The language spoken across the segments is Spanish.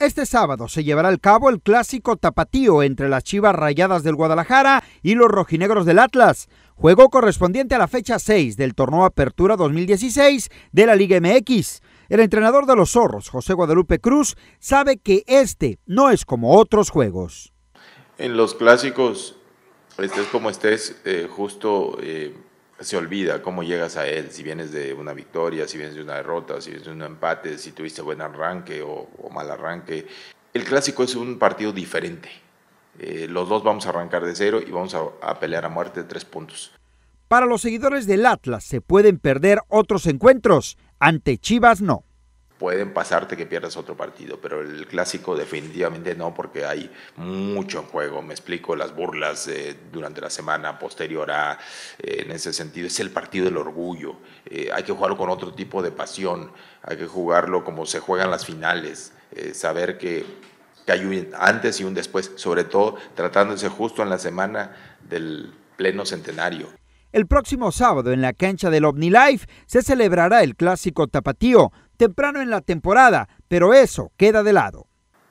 Este sábado se llevará a cabo el clásico tapatío entre las Chivas Rayadas del Guadalajara y los rojinegros del Atlas, juego correspondiente a la fecha 6 del torneo Apertura 2016 de la Liga MX. El entrenador de los zorros, José Guadalupe Cruz, sabe que este no es como otros juegos. En los clásicos, estés como estés, eh, justo eh, se olvida cómo llegas a él, si vienes de una victoria, si vienes de una derrota, si vienes de un empate, si tuviste buen arranque o, mal arranque. El clásico es un partido diferente. Eh, los dos vamos a arrancar de cero y vamos a, a pelear a muerte de tres puntos. Para los seguidores del Atlas se pueden perder otros encuentros, ante Chivas no pueden pasarte que pierdas otro partido, pero el clásico definitivamente no, porque hay mucho en juego. Me explico, las burlas eh, durante la semana posterior a, eh, en ese sentido, es el partido del orgullo. Eh, hay que jugarlo con otro tipo de pasión, hay que jugarlo como se juegan las finales, saber que hay un antes y un después, sobre todo tratándose justo en la semana del pleno centenario. El próximo sábado en la cancha del OmniLife se celebrará el clásico tapatío, temprano en la temporada, pero eso queda de lado.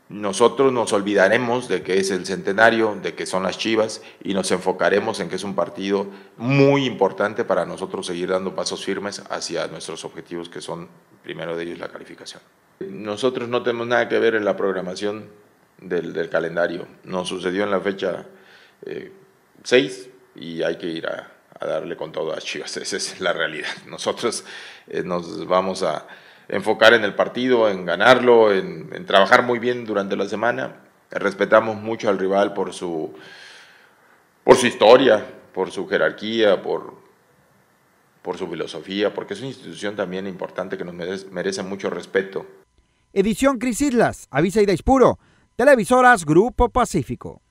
Nosotros nos olvidaremos de que es el centenario, de que son las Chivas y nos enfocaremos en que es un partido muy importante para nosotros seguir dando pasos firmes hacia nuestros objetivos que son primero de ellos la calificación. Nosotros no tenemos nada que ver en la programación del, calendario. Nos sucedió en la fecha 6 eh, y hay que ir a, a darle con todo a Chivas. Esa es la realidad. Nosotros eh, nos vamos a enfocar en el partido, en ganarlo, en, trabajar muy bien durante la semana. Respetamos mucho al rival por su, por su historia, por su jerarquía, por, por su filosofía, porque es una institución también importante que nos merece, mucho respeto. Edición Cris Islas, Avisa y Puro, Televisoras Grupo Pacífico.